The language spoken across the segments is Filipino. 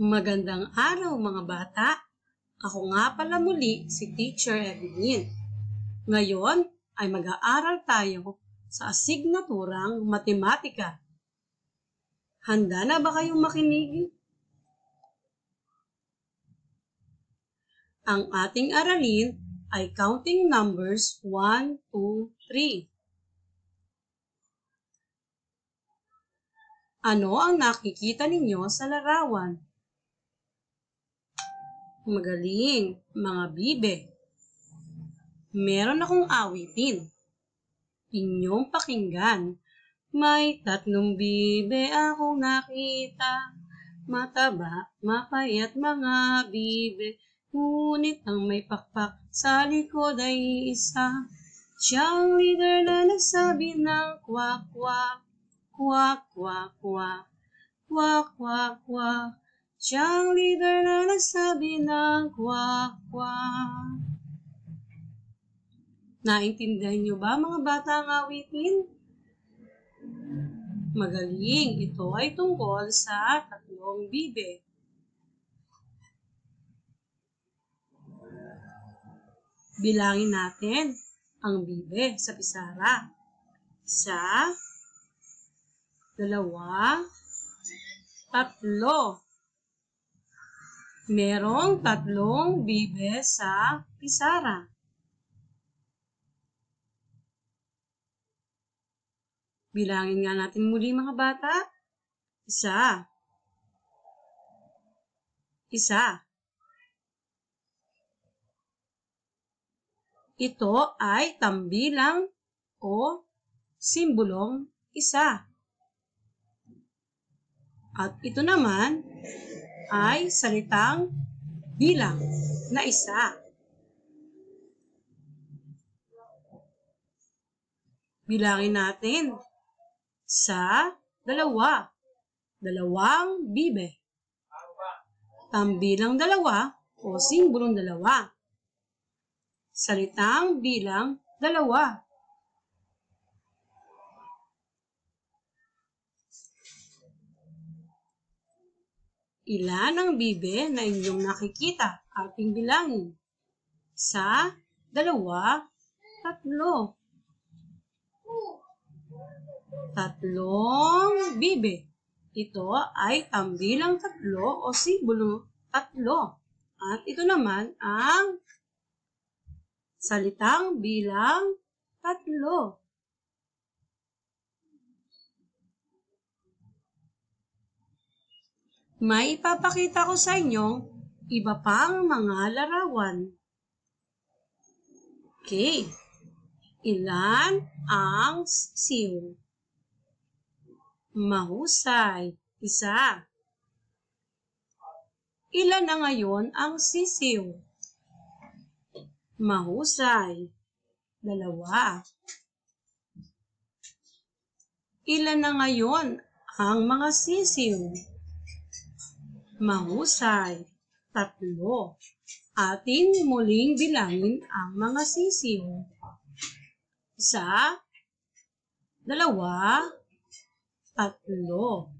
Magandang araw mga bata! Ako nga pala muli si Teacher Evelyn. Ngayon ay mag-aaral tayo sa asignaturang matematika. Handa na ba kayong makinig? Ang ating aralin ay counting numbers 1, 2, 3. Ano ang nakikita ninyo sa larawan? Magaling, mga bibe. Meron akong awitin. Inyong pakinggan. May tatlong bibe ako nakita. Mataba, mapayat mga bibe. Ngunit ang may pakpak sa likod ay isa. Siyang leader na nagsabi ng kwak-kwak, kwak-kwak-kwak, kwak-kwak-kwak. Siyang leader na nagsabi ng kwa-kwa. Naintindihan niyo ba mga bata ang awitin? Magaling! Ito ay tungkol sa tatlong bibe. Bilangin natin ang bibe sa pisara. Sa dalawa, tatlo merong tatlong bibe sa pisara. Bilangin nga natin muli mga bata. Isa. Isa. Ito ay tambilang o simbolong isa. At ito naman ay salitang bilang na isa. Bilangin natin sa dalawa. Dalawang bibe. Tambilang dalawa o simbolong dalawa. Salitang bilang dalawa. Ilan ang bibe na inyong nakikita ating bilangin? Sa, dalawa, tatlo. Tatlong bibe. Ito ay ang bilang tatlo o simbolo tatlo. At ito naman ang salitang bilang tatlo. may ipapakita ko sa inyo iba pang mga larawan. Okay. Ilan ang siyo? Mahusay. Isa. Ilan na ngayon ang sisiw? Mahusay. Dalawa. Ilan na ngayon ang mga sisiw? mahusay. Tatlo, atin muling bilangin ang mga sisiw. Isa, dalawa, tatlo.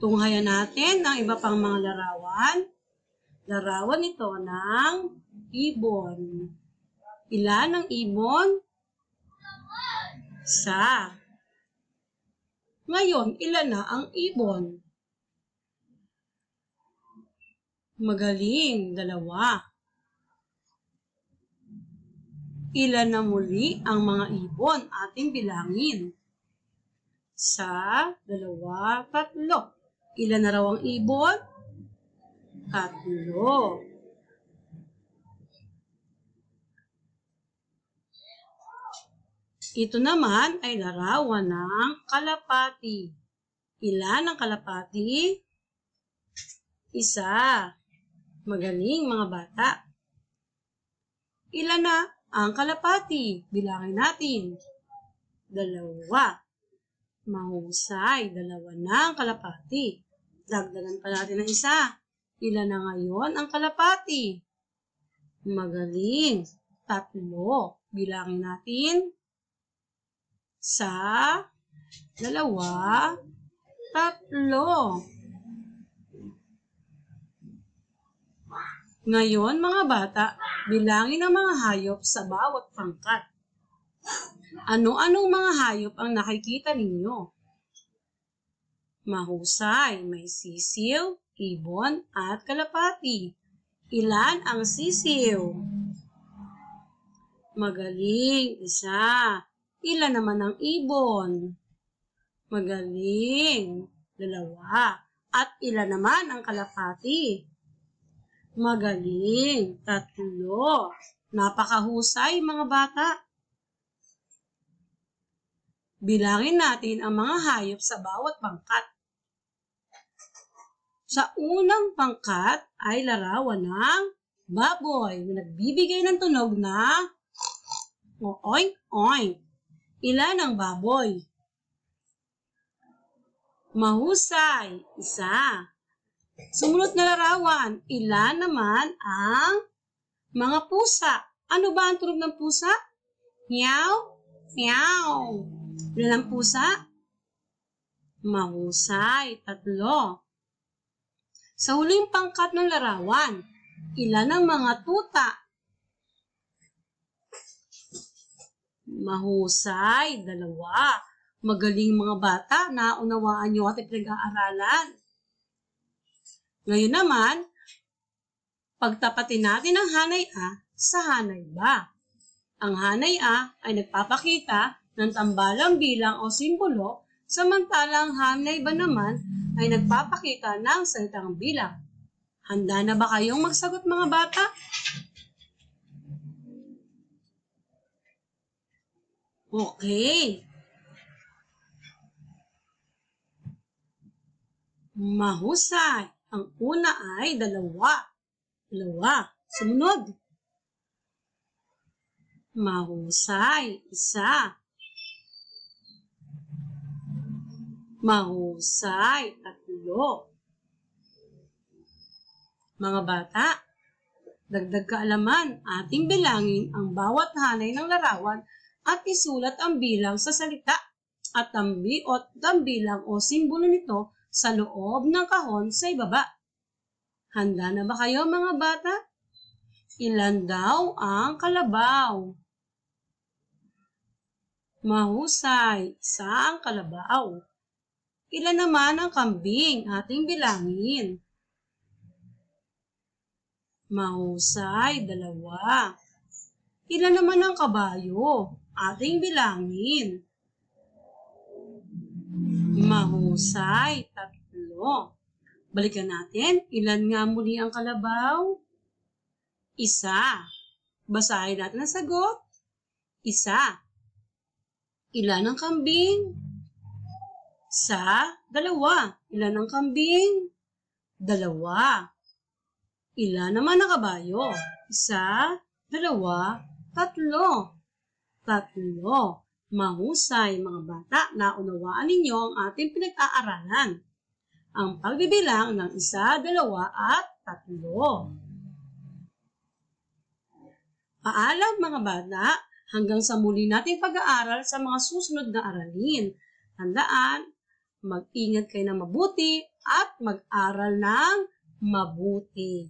Tunghayan natin ang iba pang mga larawan. Larawan ito ng ibon. Ilan ang ibon? Sa. Ngayon, ilan na ang ibon? Magaling, dalawa. Ilan na muli ang mga ibon ating bilangin? Sa, dalawa, tatlo. Ilan na raw ang ibon? Tatlo. Ito naman ay larawan ng kalapati. Ilan ang kalapati? Isa. Magaling mga bata. Ilan na ang kalapati? Bilangin natin. Dalawa. Mahusay. Dalawa na ang kalapati. Dagdagan pa natin ng isa. Ilan na ngayon ang kalapati? Magaling. Tatlo. Bilangin natin sa dalawa, tatlo. Ngayon, mga bata, bilangin ang mga hayop sa bawat pangkat. Ano-anong mga hayop ang nakikita ninyo? Mahusay, may sisiw, ibon, at kalapati. Ilan ang sisil? Magaling, isa. Ilan naman ang ibon? Magaling. Dalawa. At ilan naman ang kalapati? Magaling. Tatlo. Napakahusay mga bata. Bilangin natin ang mga hayop sa bawat pangkat. Sa unang pangkat ay larawan ng baboy na nagbibigay ng tunog na oink oink. Ilan ang baboy? Mahusay, isa. Sumunod na larawan, ilan naman ang mga pusa? Ano ba ang tunog ng pusa? Meow, meow. Ilan ang pusa? Mahusay, tatlo. Sa huling pangkat ng larawan, ilan ang mga tuta? Mahusay. Dalawa. Magaling mga bata. Naunawaan nyo at pinag-aaralan. Ngayon naman, pagtapatin natin ang hanay A sa hanay ba. Ang hanay A ay nagpapakita ng tambalang bilang o simbolo, samantalang hanay ba naman ay nagpapakita ng salitang bilang. Handa na ba kayong magsagot mga bata? Okay. Mahusay. Ang una ay dalawa. Dalawa. Sumunod. Mahusay. Isa. Mahusay. Tatlo. Mga bata, dagdag kaalaman, ating bilangin ang bawat hanay ng larawan at isulat ang bilang sa salita at ang o ang bilang o simbolo nito sa loob ng kahon sa ibaba. Handa na ba kayo mga bata? Ilan daw ang kalabaw? Mahusay, isa ang kalabaw. Ilan naman ang kambing ating bilangin? Mahusay, dalawa. Ilan naman ang kabayo? Ating bilangin. Mahusay, tatlo. Balikan natin, ilan nga muli ang kalabaw? Isa. Basahin natin ang sagot. Isa. Ilan ang kambing? Sa dalawa. Ilan ang kambing? Dalawa. Ilan naman ang kabayo? Isa, dalawa, Tatlo. Tatlo. Mahusay mga bata na unawaan ninyo ang ating pinag-aaralan. Ang pagbibilang ng isa, dalawa at tatlo. Paalam mga bata, hanggang sa muli nating pag-aaral sa mga susunod na aralin. Tandaan, mag-ingat kayo ng mabuti at mag-aral ng mabuti.